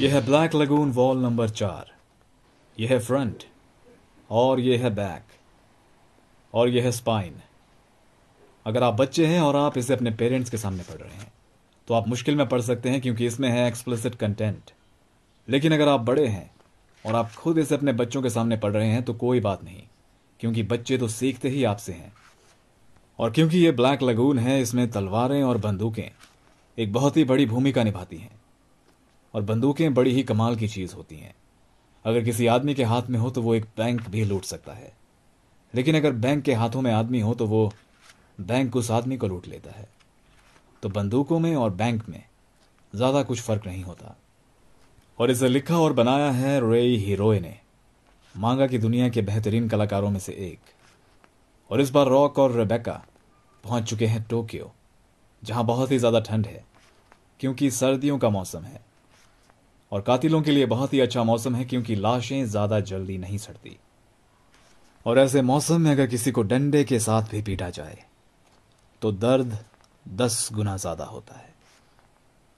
यह है black lagoon wall number चार यह है फ्रंट और यह है बैक और यह है स्पाइन अगर आप बच्चे हैं और आप इसे अपने पेरेंट्स के सामने पढ़ रहे हैं तो आप मुश्किल में पढ़ सकते हैं क्योंकि इसमें है एक्सप्लिसिट कंटेंट लेकिन अगर आप बड़े हैं और आप खुद इसे अपने बच्चों के सामने पढ़ रहे हैं तो कोई बात नहीं क्योंकि बच्चे तो सीखते ही आपसे हैं और क्योंकि ये ब्लैक लगून है इसमें तलवारें और बंदूकें एक बहुत ही बड़ी भूमिका निभाती हैं और बंदूकें बड़ी ही कमाल की चीज होती हैं अगर किसी आदमी के हाथ में हो तो वो एक बैंक भी लूट सकता है लेकिन अगर बैंक के हाथों में आदमी हो तो वो बैंक उस आदमी को लूट लेता है तो बंदूकों में और बैंक में ज्यादा कुछ फर्क नहीं होता और इसे लिखा और बनाया है रे हीरो ने मांगा की दुनिया के बेहतरीन कलाकारों में से एक और इस बार रॉक और रेबेका पहुंच चुके हैं टोक्यो जहां बहुत ही ज्यादा ठंड है क्योंकि सर्दियों का मौसम है और कातिलों के लिए बहुत ही अच्छा मौसम है क्योंकि लाशें ज्यादा जल्दी नहीं सड़ती और ऐसे मौसम में अगर किसी को डंडे के साथ भी पीटा जाए तो दर्द दस गुना ज्यादा होता है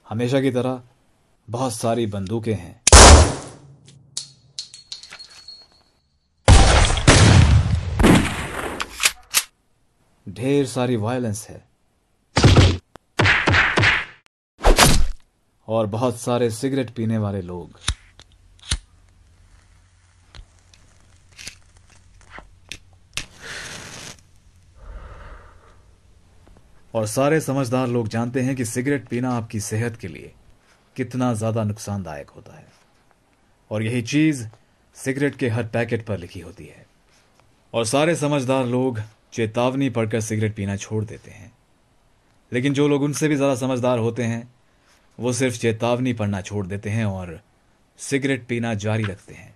हमेशा की तरह बहुत सारी बंदूकें हैं ढेर सारी वायलेंस है और बहुत सारे सिगरेट पीने वाले लोग और सारे समझदार लोग जानते हैं कि सिगरेट पीना आपकी सेहत के लिए कितना ज्यादा नुकसानदायक होता है और यही चीज सिगरेट के हर पैकेट पर लिखी होती है और सारे समझदार लोग चेतावनी पढ़कर सिगरेट पीना छोड़ देते हैं लेकिन जो लोग उनसे भी ज्यादा समझदार होते हैं वो सिर्फ चेतावनी पढ़ना छोड़ देते हैं और सिगरेट पीना जारी रखते हैं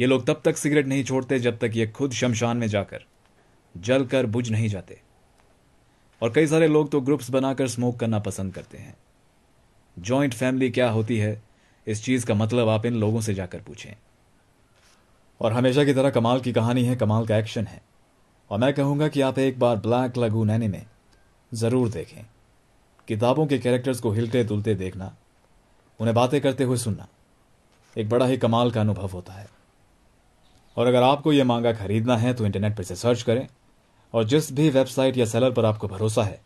ये लोग तब तक सिगरेट नहीं छोड़ते जब तक ये खुद शमशान में जाकर जल कर बुझ नहीं जाते और कई सारे लोग तो ग्रुप्स बनाकर स्मोक करना पसंद करते हैं जॉइंट फैमिली क्या होती है इस चीज़ का मतलब आप इन लोगों से जाकर पूछें और हमेशा की तरह कमाल की कहानी है कमाल का एक्शन है और मैं कहूंगा कि आप एक बार ब्लैक लगू नैनी में ज़रूर देखें किताबों के कैरेक्टर्स को हिलते दुलते देखना उन्हें बातें करते हुए सुनना एक बड़ा ही कमाल का अनुभव होता है और अगर आपको यह मांगा खरीदना है तो इंटरनेट पर इसे सर्च करें और जिस भी वेबसाइट या सेलर पर आपको भरोसा है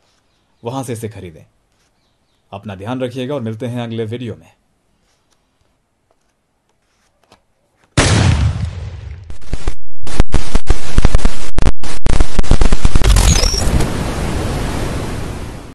वहां से इसे खरीदें अपना ध्यान रखिएगा और मिलते हैं अगले वीडियो में